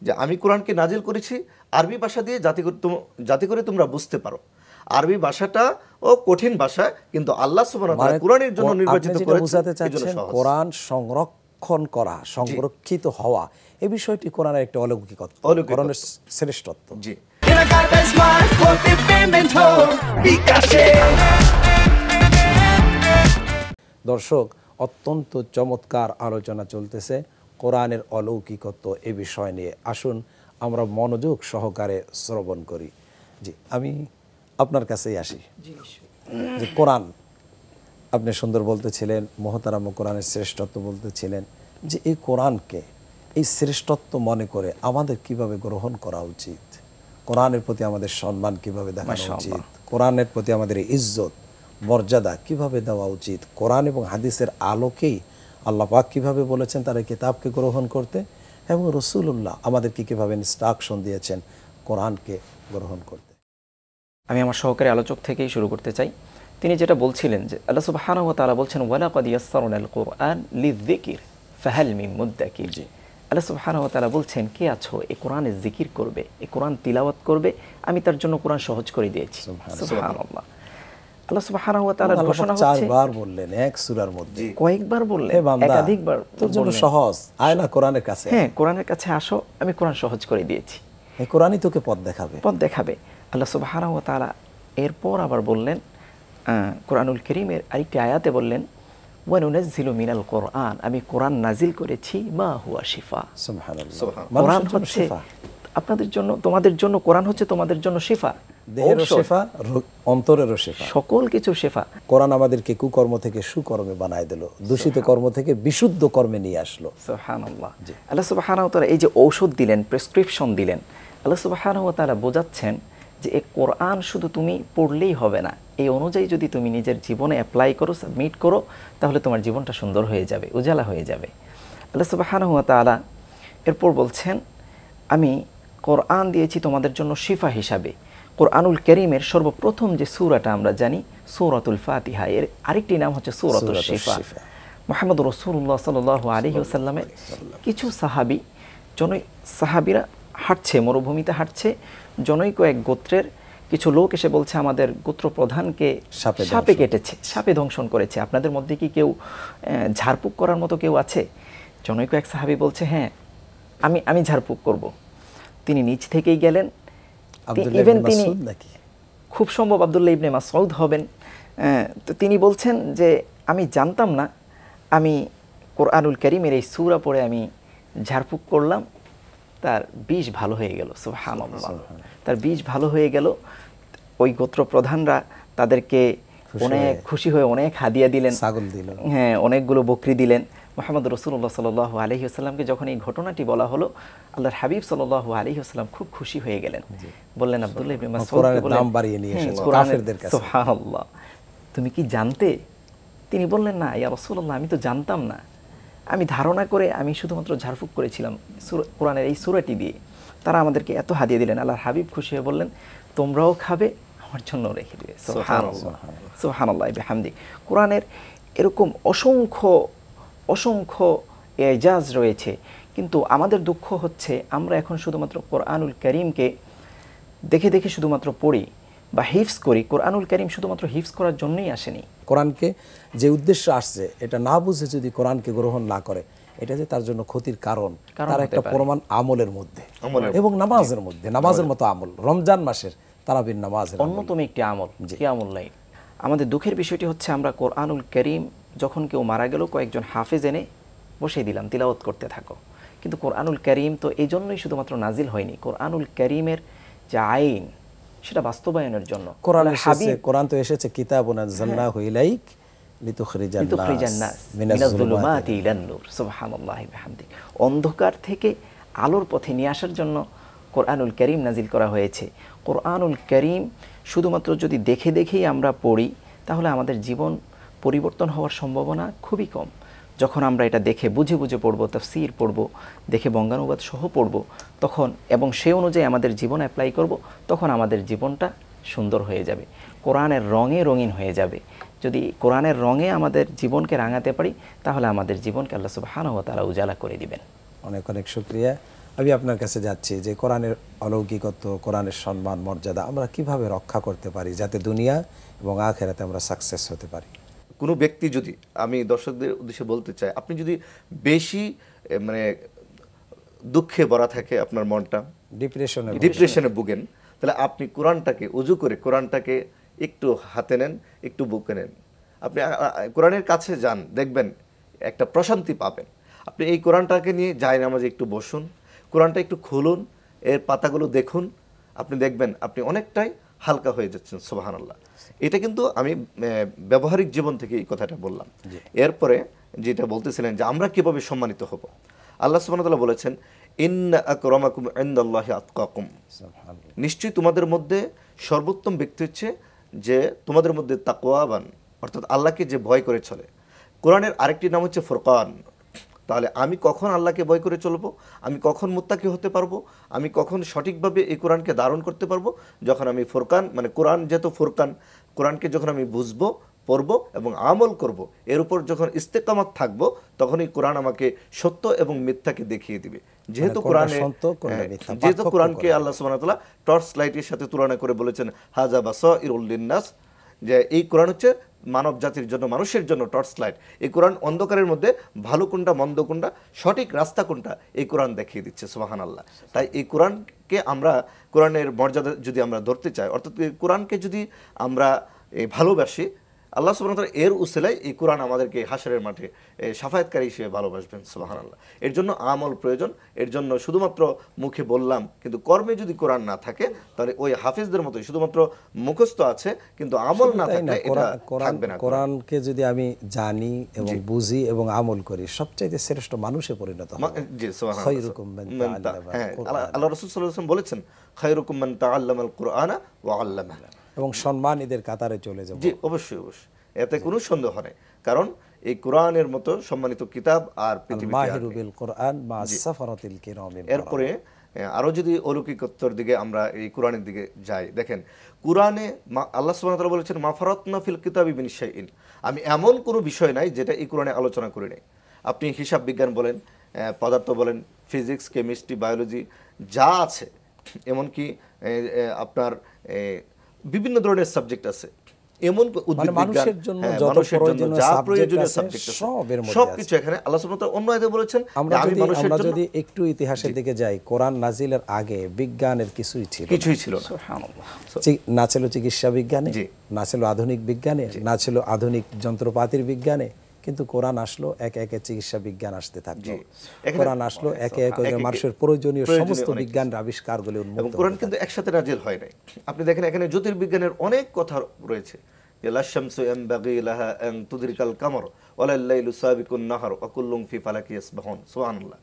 যে আমি কোরআনকে নাজিল করেছি আরবি ভাষা দিয়ে জাতি জাতি করে তোমরা বুঝতে পারো আরবি ভাষাটা ও কঠিন ভাষা কিন্তু আল্লাহ মানে কোরআনের জন্য নির্বাচিত করে কোরআন সংরক্ষণ করা সংরক্ষিত হওয়া এই বিষয়টি কোরআনের একটি অলৌকিকত্ব কোরআনের শ্রেষ্ঠত্ব জি দর্শক অত্যন্ত চমৎকার আলোচনা চলতেছে কোরআনের অলৌকিকত্ব এ বিষয় নিয়ে আসুন আমরা মনোযোগ সহকারে শ্রবণ করি জি আমি আপনার কাছেই আসি যে কোরআন আপনি সুন্দর বলতেছিলেন মহতারাম কোরআনের শ্রেষ্ঠত্ব বলতেছিলেন যে এই কোরআনকে এই শ্রেষ্ঠত্ব মনে করে আমাদের কিভাবে গ্রহণ করা উচিত কোরআনের প্রতি আমাদের সম্মান কিভাবে দেখানো উচিত কোরআনের প্রতি আমাদের ইজ্জত মর্যাদা কিভাবে দেওয়া উচিত কোরআন এবং হাদিসের আলোকেই আল্লাহ পাক কিভাবে বলেছেন তারা কিতাবকে গ্রহণ করতে এবং রসুল্লাহ আমাদেরকে কীভাবে ইনস্ট্রাকশন দিয়েছেন কোরআনকে গ্রহণ করতে আমি আমার সহকারী আলোচক থেকেই শুরু করতে চাই তিনি যেটা বলছিলেন যে আল্লাহ সুবাহান তালা বলছেন ওয়ালাকাদিয়াসারুল কোরআন লিজিকির ফাহাল মিম মুদ্দাকির জি আল্লাহ সুবহানাহু তালা বলছেন কে আছো এ কোরআনে জিকির করবে এ কোরআন তিলাওয়াত করবে আমি তার জন্য কোরআন সহজ করে দিয়েছি সুবহানাল্লাহ আল্লাহ সুবহানাহু ওয়া তাআলার ঘোষণা হচ্ছে চারবার বললেন এক সূরার মধ্যে কয়েকবার বললেন একাধিকবার তোর জন্য সহজ কোরআনের কাছে হ্যাঁ কোরআনের কাছে আসো আমি কোরআন সহজ করে দিয়েছি এই কোরআনই তোকে পথ দেখাবে পথ দেখাবে আল্লাহ সুবহানাহু ওয়া তাআলা এরপর আবার বললেন কোরআনুল করিমের আরেকটি আয়াতে বললেন মিনাল কোরআন আমি কোরআন নাজিল করেছি মা হুয়া শিফা সুবহানাল্লাহ কোরআন হচ্ছে আপনাদের জন্য তোমাদের জন্য কোরআন হচ্ছে তোমাদের জন্য শিফা দেহের শেফা শেফা সকল কিছু শেফা কোরআন আমাদেরকে কুকর্ম থেকে সুকর্মে বানায় দিল দূষিত কর্ম থেকে বিশুদ্ধ কর্মে নিয়ে আসলো আল্লাহ এই যে ঔষধ দিলেন প্রেসক্রিপশন দিলেন আল্লাহ বোঝাচ্ছেন যে এই কোরআন শুধু তুমি পড়লেই হবে না এই অনুযায়ী যদি তুমি নিজের জীবনে অ্যাপ্লাই করো সাবমিট করো তাহলে তোমার জীবনটা সুন্দর হয়ে যাবে উজালা হয়ে যাবে আল্লাহ সুবহানাহু এরপর বলছেন আমি কোরআন দিয়েছি তোমাদের জন্য শিফা হিসাবে কোরআনুল করিমের সর্বপ্রথম যে সুরাটা আমরা জানি সৌরাতুল ফাতিহা এর আরেকটি নাম হচ্ছে সৌরাতুল শিফা মোহাম্মদ রসুল্লাহ সাল আলী আসাল্লামের কিছু সাহাবি জনৈ সাহাবিরা হাঁটছে মরুভূমিতে হাঁটছে জনৈক এক গোত্রের কিছু লোক এসে বলছে আমাদের গোত্র প্রধানকে সাপে কেটেছে সাপে ধ্বংসন করেছে আপনাদের মধ্যে কি কেউ ঝাড়ফুঁক করার মতো কেউ আছে জনৈক এক সাহাবি বলছে হ্যাঁ আমি আমি ঝাড়ফুঁক করব তিনি নিচ থেকেই গেলেন ইভেন তিনি খুব সম্ভব আবদুল্লাহ ইবনে মাসউদ হবেন তো তিনি বলছেন যে আমি জানতাম না আমি কোরআনুল করিমের এই সুরা পড়ে আমি ঝাড়ফুঁক করলাম তার বীজ ভালো হয়ে গেল সুহান তার বীজ ভালো হয়ে গেল ওই গোত্র প্রধানরা তাদেরকে অনেক খুশি হয়ে অনেক হাদিয়া দিলেন ছাগল দিলেন হ্যাঁ অনেকগুলো বকরি দিলেন মোহাম্মদ রসুল্লাহ সাল্লাহ আলহি আসসালামকে যখন এই ঘটনাটি বলা হলো আল্লাহর হাবিব সাল আলহি আসসালাম খুব খুশি হয়ে গেলেন বললেন আবদুল্লাহ হ্যাঁ, তুমি কি জানতে তিনি বললেন না ইয়া রসুল্লাহ আমি তো জানতাম না আমি ধারণা করে আমি শুধুমাত্র ঝাড়ফুক করেছিলাম কোরআনের এই সুরাটি দিয়ে তারা আমাদেরকে এত হাদিয়ে দিলেন আল্লাহর হাবিব খুশি হয়ে বললেন তোমরাও খাবে আমার জন্য রেখে দেবে সোহান আল্লাহ হামদি কোরআনের এরকম অসংখ্য অসংখ্য এজাজ রয়েছে কিন্তু আমাদের দুঃখ হচ্ছে আমরা এখন শুধুমাত্র কোরআনুল করিমকে দেখে দেখে শুধুমাত্র পড়ি বা হিফস করি কোরআনুল করিম শুধুমাত্র হিফস করার জন্যই আসেনি কোরআনকে যে উদ্দেশ্য আসছে এটা না বুঝে যদি কোরআনকে গ্রহণ না করে এটা যে তার জন্য ক্ষতির কারণ তার একটা প্রমাণ আমলের মধ্যে এবং নামাজের মধ্যে নামাজের মতো আমল রমজান মাসের তারাবির নামাজ অন্যতম একটি আমল যে আমল নাই আমাদের দুঃখের বিষয়টি হচ্ছে আমরা কোরআনুল করিম যখন কেউ মারা গেল কয়েকজন হাফেজ এনে বসে দিলাম তিলাওত করতে থাকো কিন্তু কোরআনুল করিম তো এই জন্যই শুধুমাত্র নাজিল হয়নি কোরআনুল করিমের যে আইন সেটা বাস্তবায়নের জন্য কোরআন কোরআন তো এসেছে কিতাব ওনাজাল্লাহ হইলাইক অন্ধকার থেকে আলোর পথে নিয়ে আসার জন্য কোরআনুল করিম নাজিল করা হয়েছে কোরআনুল করিম শুধুমাত্র যদি দেখে দেখেই আমরা পড়ি তাহলে আমাদের জীবন পরিবর্তন হওয়ার সম্ভাবনা খুবই কম যখন আমরা এটা দেখে বুঝে বুঝে পড়ব সির পড়ব দেখে বঙ্গানুবাদ সহ পড়ব তখন এবং সে অনুযায়ী আমাদের জীবন অ্যাপ্লাই করব তখন আমাদের জীবনটা সুন্দর হয়ে যাবে কোরআনের রঙে রঙিন হয়ে যাবে যদি কোরআনের রঙে আমাদের জীবনকে রাঙাতে পারি তাহলে আমাদের জীবনকে আল্লাহ সব ও তারা উজালা করে দিবেন অনেক অনেক শুক্রিয়া আমি আপনার কাছে যাচ্ছি যে কোরআনের অলৌকিকত্ব কোরআনের সম্মান মর্যাদা আমরা কিভাবে রক্ষা করতে পারি যাতে দুনিয়া এবং আখেরাতে আমরা সাকসেস হতে পারি কোনো ব্যক্তি যদি আমি দর্শকদের উদ্দেশ্যে বলতে চাই আপনি যদি বেশি মানে দুঃখে ভরা থাকে আপনার মনটা ডিপ্রেশনে ডিপ্রেশনে ভুগেন তাহলে আপনি কোরআনটাকে উজু করে কোরআনটাকে একটু হাতে নেন একটু বুকে নেন আপনি কোরআনের কাছে যান দেখবেন একটা প্রশান্তি পাবেন আপনি এই কোরআনটাকে নিয়ে যায় নামাজে একটু বসুন কোরআনটা একটু খুলুন এর পাতাগুলো দেখুন আপনি দেখবেন আপনি অনেকটাই হালকা হয়ে যাচ্ছেন সোবাহান আল্লাহ এটা কিন্তু আমি ব্যবহারিক জীবন থেকে এই কথাটা বললাম এরপরে যেটা বলতেছিলেন যে আমরা কিভাবে সম্মানিত হব আল্লাহ সুবাহতাল্লাহ বলেছেন ইন আকরমাকুম ইন্দাল্লাহ আতকাকুম নিশ্চয়ই তোমাদের মধ্যে সর্বোত্তম ব্যক্তি হচ্ছে যে তোমাদের মধ্যে তাকোয়াবান অর্থাৎ আল্লাহকে যে ভয় করে চলে কোরআনের আরেকটি নাম হচ্ছে ফোরকান তাহলে আমি কখন আল্লাহকে ভয় করে চলবো আমি কখন মুত্তাকি হতে পারবো আমি কখন সঠিকভাবে এই কোরআনকে ধারণ করতে পারবো যখন আমি ফোরকান মানে কোরআন যেহেতু ফোরকান কোরআনকে যখন আমি বুঝবো পড়ব এবং আমল করব এর উপর যখন ইস্তেকামাত থাকব তখনই কোরআন আমাকে সত্য এবং মিথ্যাকে দেখিয়ে দিবে যেহেতু কোরআনে হ্যাঁ, যেহেতু কোরআনকে আল্লাহ সুবাহ টর্চ লাইটের সাথে তুলনা করে বলেছেন হাজা বাস ইরুল্লিন্নাস যে এই কোরআন হচ্ছে মানব জাতির জন্য মানুষের জন্য টর্চ লাইট এই কোরআন অন্ধকারের মধ্যে ভালো কোনটা মন্দ কোনটা সঠিক রাস্তা কোনটা এই কোরআন দেখিয়ে দিচ্ছে সোহান আল্লাহ তাই এই কোরআনকে আমরা কোরআনের মর্যাদা যদি আমরা ধরতে চাই অর্থাৎ কোরআনকে যদি আমরা ভালোবাসি আল্লাহ সুবাহ এর উসেলায় এই কোরআন আমাদেরকে হাসরের মাঠে সাফায়তকারী হিসেবে ভালোবাসবেন সুবাহান আল্লাহ এর জন্য আমল প্রয়োজন এর জন্য শুধুমাত্র মুখে বললাম কিন্তু কর্মে যদি কোরআন না থাকে তাহলে ওই হাফিজদের মতোই শুধুমাত্র মুখস্থ আছে কিন্তু আমল না থাকলে থাকবে না কোরআনকে যদি আমি জানি এবং বুঝি এবং আমল করি সবচেয়ে শ্রেষ্ঠ মানুষে পরিণত হ্যাঁ, আল্লাহ রসুল সাল্লাম বলেছেন খায়রুকুম্মান তা আল্লাহ কোরআন ও আল্লাহ এবং সম্মান এদের কাতারে চলে যাবে জি অবশ্যই অবশ্যই এতে কোনো সন্দেহ নেই কারণ এই কোরআনের মতো সম্মানিত কিতাব আর কোরআন সাফারাতিল কিরামিন এরপরে আরও যদি অলৌকিকত্বর দিকে আমরা এই কোরআনের দিকে যাই দেখেন কোরআনে আল্লাহ সুবাহতালা বলেছেন মাফারতনা ফিল কিতাবি ইন আমি এমন কোনো বিষয় নাই যেটা এই কোরআনে আলোচনা করি নাই আপনি হিসাব বিজ্ঞান বলেন পদার্থ বলেন ফিজিক্স কেমিস্ট্রি বায়োলজি যা আছে এমনকি আপনার বিভিন্ন ধরনের সাবজেক্ট আছে এমন মানে মানুষের জন্য হ্যাঁ, যা প্রয়োজনীয় সাবজেক্ট সবকিছু এখানে আল্লাহ সুবহানাহু অন্য আয়াতে বলেছেন আমরা যদি আমরা যদি একটু ইতিহাসের দিকে যাই কোরআন নাজিলের আগে বিজ্ঞানের কিছুই ছিল কিছুই ছিল না সুবহানাল্লাহ না ছিল চিকিৎসা বিজ্ঞানে না ছিল আধুনিক বিজ্ঞানে না ছিল আধুনিক যন্ত্রপাতির বিজ্ঞানে কিন্তু কোরআন আসলো এক একে চিকিৎসা বিজ্ঞান আসতে থাকলো কোরআন আসলো হ্যাঁ, হ্যাঁ, একে একে মানুষের প্রয়োজনীয় সমস্ত বিজ্ঞান আবিষ্কার গুলি উন্মুক্ত কোরআন কিন্তু একসাথে নাজিল হয় নাই আপনি দেখেন এখানে জ্যোতির্বিজ্ঞানের অনেক কথা রয়েছে লাশামসু ইয়ানবাগি লাহা আন তুদরিকাল কামার ওয়ালা লাইলু সাবিকুন নাহার ওয়া ফি ফালাকি ইয়াসবাহুন সুবহানাল্লাহ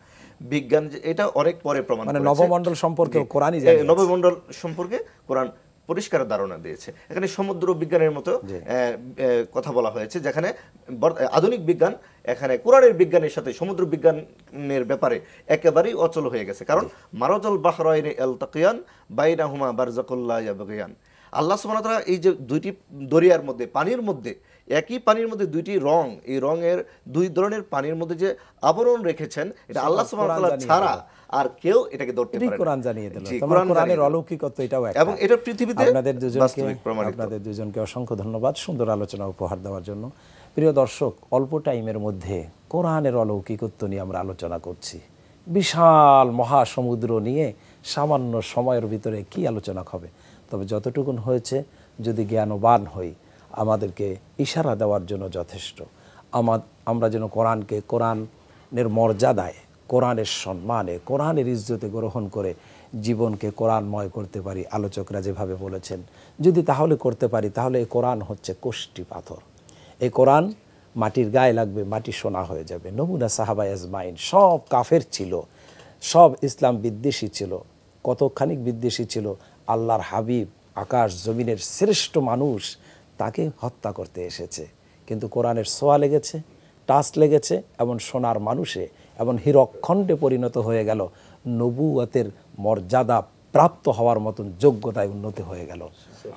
বিজ্ঞান এটা অনেক পরে প্রমাণ মানে নবমণ্ডল সম্পর্কে কোরআনই জানে নবমণ্ডল সম্পর্কে কোরআন পরিষ্কার ধারণা দিয়েছে এখানে সমুদ্র বিজ্ঞানের মতো কথা বলা হয়েছে যেখানে আধুনিক বিজ্ঞান এখানে কোরআনের বিজ্ঞানের সাথে সমুদ্র বিজ্ঞানের ব্যাপারে একেবারেই অচল হয়ে গেছে কারণ মারজল বাহরাইনে এল তাকিয়ান বাইনাহুমা হুমা বারজাকুল্লাহ আল্লাহ সুমানতরা এই যে দুইটি দরিয়ার মধ্যে পানির মধ্যে একই পানির মধ্যে দুইটি রং এই রঙের দুই ধরনের পানির মধ্যে যে আবরণ রেখেছেন এটা আল্লাহ সুবহানাহু ছাড়া আর কেউ এটাকে ধরতে পারে না কোরআন জানিয়ে দিল তোমরা কোরআনের অলৌকিকত্ব এটাও একটা এবং এটা পৃথিবীতে আপনাদের দুজনকে আপনাদের দুজনকে অসংখ্য ধন্যবাদ সুন্দর আলোচনা উপহার দেওয়ার জন্য প্রিয় দর্শক অল্প টাইমের মধ্যে কোরআনের অলৌকিকত্ব নিয়ে আমরা আলোচনা করছি বিশাল মহাসমুদ্র নিয়ে সামান্য সময়ের ভিতরে কি আলোচনা হবে তবে যতটুকুন হয়েছে যদি জ্ঞানবান হই আমাদেরকে ইশারা দেওয়ার জন্য যথেষ্ট আমার আমরা যেন কোরআনকে কোরআনের মর্যাদায় কোরআনের সম্মানে কোরআনের ইজ্জতে গ্রহণ করে জীবনকে কোরআনময় করতে পারি আলোচকরা যেভাবে বলেছেন যদি তাহলে করতে পারি তাহলে এই কোরআন হচ্ছে কোষ্টি পাথর এই কোরআন মাটির গায়ে লাগবে মাটি সোনা হয়ে যাবে নমুনা সাহাবা এজমাইন সব কাফের ছিল সব ইসলাম বিদ্বেষী ছিল কতখানিক বিদ্বেষী ছিল আল্লাহর হাবিব আকাশ জমিনের শ্রেষ্ঠ মানুষ তাকে হত্যা করতে এসেছে কিন্তু কোরআনের সোয়া লেগেছে টাচ লেগেছে এবং সোনার মানুষে এবং হিরক্ষণ্ডে পরিণত হয়ে গেল নবুয়তের মর্যাদা প্রাপ্ত হওয়ার মতন যোগ্যতায় উন্নতি হয়ে গেল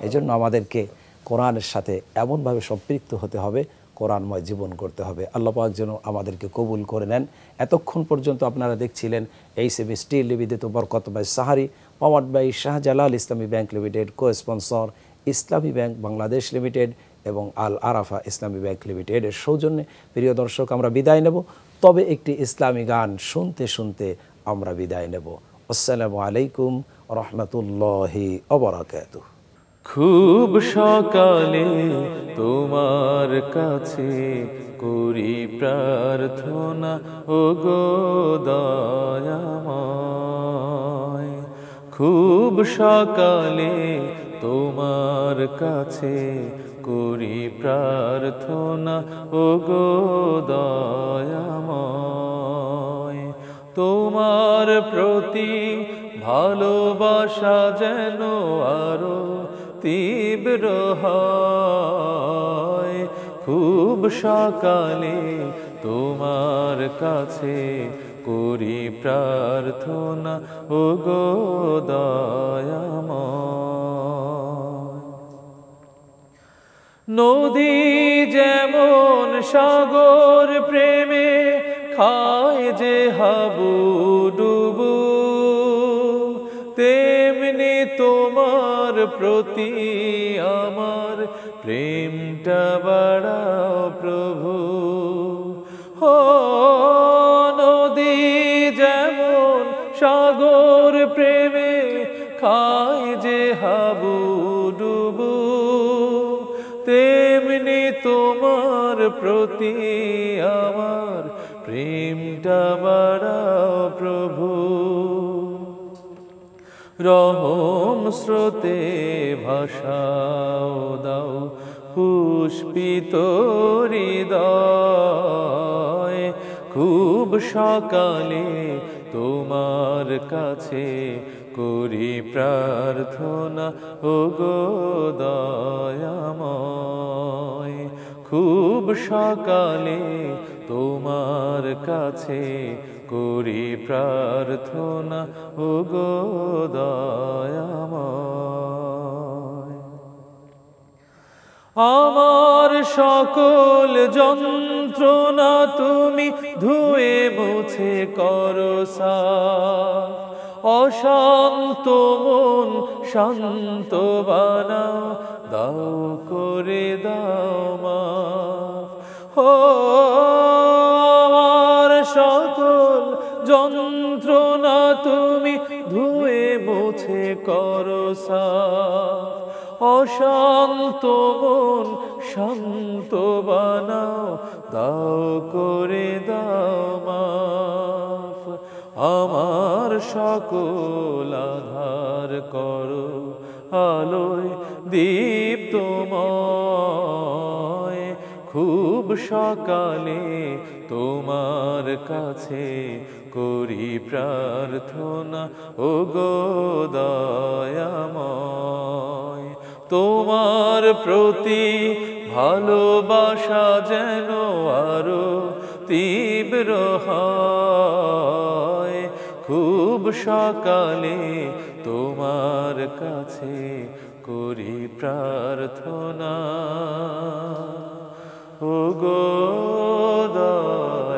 এজন্য আমাদেরকে কোরআনের সাথে এমনভাবে সম্পৃক্ত হতে হবে কোরআনময় জীবন করতে হবে আল্লাপাক যেন আমাদেরকে কবুল করে নেন এতক্ষণ পর্যন্ত আপনারা দেখছিলেন এই সেমি স্টিল লিবিদিত বরকত ভাই sehri powered by Shahjalal Islami Bank Limited co sponsor Islami Bank Bangladesh Limited এবং আল আরাফা ইসলামী ব্যাংক লিমিটেডের সৌজন্যে প্রিয় দর্শক আমরা বিদায় নেব তবে একটি ইসলামী গান শুনতে শুনতে আমরা বিদায় নেব আসসালামু আলাইকুম রহমতুল্লাহি অবরাকাত খুব সকালে তোমার কাছে করি প্রার্থনা ও গো দয়াময় খুব সকালে তোমার কাছে করি প্রার্থনা ও গো দয়াময় তোমার প্রতি ভালোবাসা যেন আরো তীব্র হয় খুব সকালে তোমার কাছে করি প্রার্থনা ও গো দয়াময় নদী যেমন সাগর প্রেমে খায় যে হাবু ডুবু তেমনি তোমার প্রতি আমার প্রেমটা বাড়াও প্রভু প্রতি আমার প্রেমটা বাড়াও প্রভু রহম স্রোতে ভাষাও দাও পুষ্পিত হৃদয় খুব সকালে তোমার কাছে করি প্রার্থনা ও গো খুব সকালে তোমার কাছে করি প্রার্থনা ও গো আমার সকল যন্ত্রণা তুমি ধুয়ে মুছে করো অশান্ত মন শান্ত বানা দাও করে দাও মা ও আমার সকল যন্ত্রণা তুমি ধুয়ে মুছে করো অশান্ত মন শান্ত বানাও দাও করে দাও মাফ আমার সকল আধার করো আলোয় দিয়ে সকালে তোমার কাছে করি প্রার্থনা ও গো তোমার প্রতি ভালোবাসা যেন আরো তীব্র হয় খুব সকালে তোমার কাছে করি প্রার্থনা Oh God,